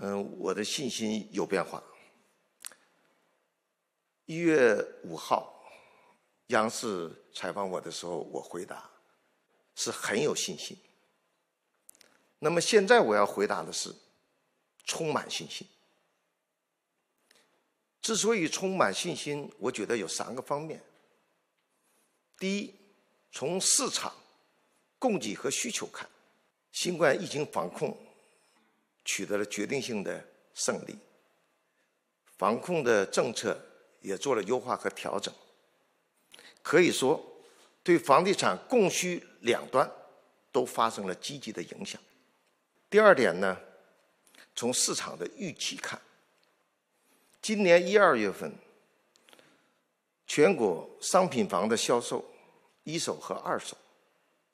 嗯，我的信心有变化。一月五号，央视采访我的时候，我回答是很有信心。那么现在我要回答的是，充满信心。之所以充满信心，我觉得有三个方面。第一，从市场供给和需求看，新冠疫情防控。取得了决定性的胜利，防控的政策也做了优化和调整，可以说对房地产供需两端都发生了积极的影响。第二点呢，从市场的预期看，今年一二月份，全国商品房的销售，一手和二手，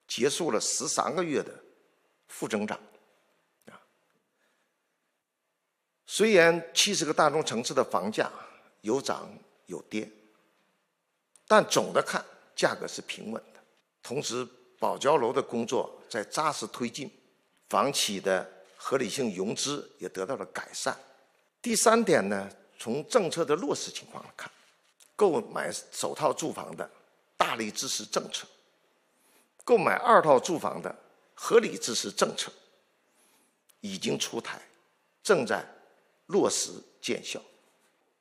结束了十三个月的负增长。虽然七十个大中城市的房价有涨有跌，但总的看价格是平稳的。同时，保交楼的工作在扎实推进，房企的合理性融资也得到了改善。第三点呢，从政策的落实情况来看，购买首套住房的大力支持政策，购买二套住房的合理支持政策已经出台，正在。落实见效，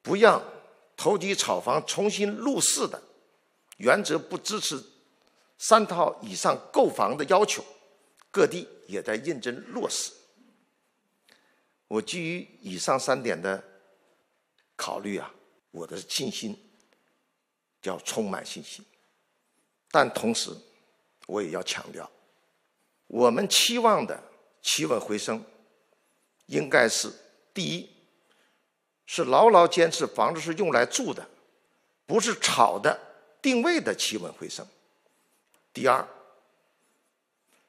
不让投机炒房重新入市的原则，不支持三套以上购房的要求，各地也在认真落实。我基于以上三点的考虑啊，我的信心要充满信心，但同时我也要强调，我们期望的企稳回升，应该是第一。是牢牢坚持房子是用来住的，不是炒的定位的企稳回升；第二，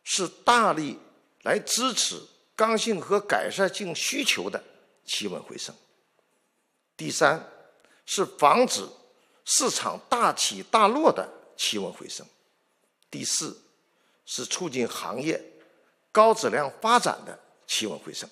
是大力来支持刚性和改善性需求的企稳回升；第三，是防止市场大起大落的企稳回升；第四，是促进行业高质量发展的企稳回升。